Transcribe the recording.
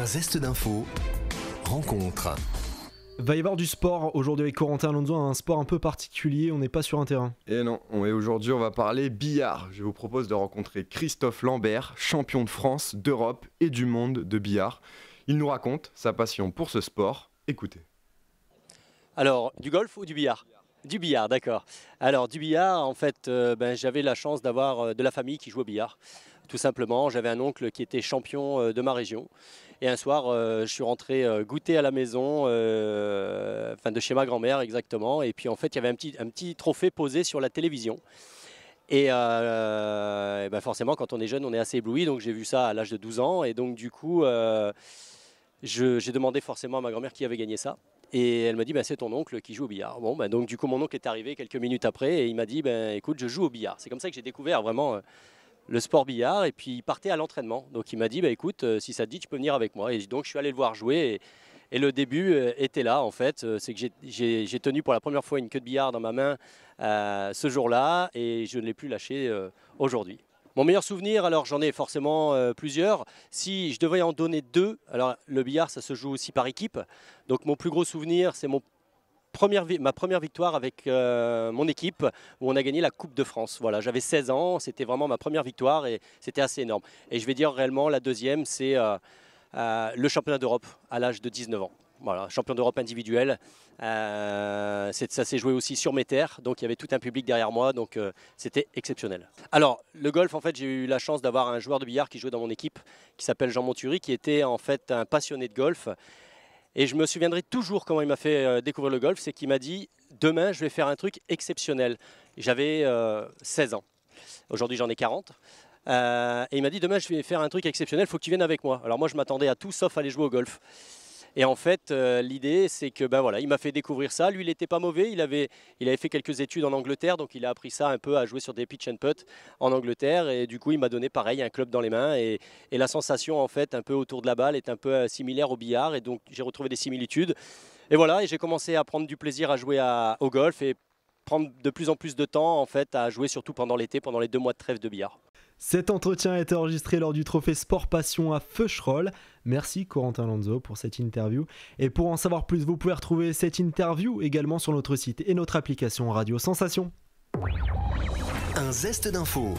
Un zeste d'info. Rencontre. Va y avoir du sport aujourd'hui avec Corentin Alonso, un sport un peu particulier, on n'est pas sur un terrain. Et eh non, et aujourd'hui on va parler billard. Je vous propose de rencontrer Christophe Lambert, champion de France, d'Europe et du monde de billard. Il nous raconte sa passion pour ce sport. Écoutez. Alors, du golf ou du billard du billard, d'accord. Alors, du billard, en fait, euh, ben, j'avais la chance d'avoir euh, de la famille qui joue au billard. Tout simplement, j'avais un oncle qui était champion euh, de ma région. Et un soir, je suis rentré goûter à la maison, enfin de chez ma grand-mère exactement. Et puis, en fait, il y avait un petit, un petit trophée posé sur la télévision. Et, ben, forcément, quand on est jeune, on est assez ébloui. Donc, j'ai vu ça à l'âge de 12 ans. Et donc, du coup, j'ai demandé forcément à ma grand-mère qui avait gagné ça. Et elle m'a dit, bah, c'est ton oncle qui joue au billard. Bon, ben donc du coup, mon oncle est arrivé quelques minutes après et il m'a dit, ben écoute, je joue au billard. C'est comme ça que j'ai découvert vraiment euh, le sport billard. Et puis il partait à l'entraînement. Donc il m'a dit, écoute, euh, si ça te dit, tu peux venir avec moi. Et donc je suis allé le voir jouer. Et, le début euh, était là, en fait. C'est que j'ai tenu pour la première fois une queue de billard dans ma main ce jour-là et je ne l'ai plus lâché aujourd'hui. Mon meilleur souvenir, alors j'en ai forcément euh, plusieurs. Si je devais en donner deux, alors le billard, ça se joue aussi par équipe. Donc mon plus gros souvenir, c'est mon première, ma première victoire avec euh, mon équipe où on a gagné la Coupe de France. Voilà, j'avais 16 ans, c'était vraiment ma première victoire et c'était assez énorme. Et je vais dire réellement, la deuxième, c'est euh, le championnat d'Europe à l'âge de 19 ans. Voilà, champion d'Europe individuel. Euh, ça s'est joué aussi sur mes terres, donc il y avait tout un public derrière moi, donc euh, c'était exceptionnel. Alors, le golf, en fait, j'ai eu la chance d'avoir un joueur de billard qui jouait dans mon équipe, qui s'appelle Jean Monturi, qui était en fait un passionné de golf. Et je me souviendrai toujours comment il m'a fait euh, découvrir le golf, c'est qu'il m'a dit demain je vais faire un truc exceptionnel. J'avais 16 ans. Aujourd'hui j'en ai 40. et il m'a dit demain je vais faire un truc exceptionnel, Il faut que tu viennes avec moi. Alors moi je m'attendais à tout sauf aller jouer au golf. Et en fait, euh, l'idée, c'est que ben voilà, il m'a fait découvrir ça. Lui, il n'était pas mauvais. Il avait, il avait fait quelques études en Angleterre, donc il a appris ça un peu à jouer sur des pitch and putt en Angleterre. Et du coup, il m'a donné pareil un club dans les mains. Et, la sensation, en fait, un peu autour de la balle est un peu euh, similaire au billard. Et donc, j'ai retrouvé des similitudes. Et voilà, et j'ai commencé à prendre du plaisir à jouer au golf et prendre de plus en plus de temps en fait à jouer surtout pendant l'été, pendant les deux mois de trêve de billard. Cet entretien a été enregistré lors du trophée Sport Passion à Feucherolles. Merci Corentin Lanzo pour cette interview. Et pour en savoir plus, vous pouvez retrouver cette interview également sur notre site et notre application Radio Sensation. Un zeste d'infos.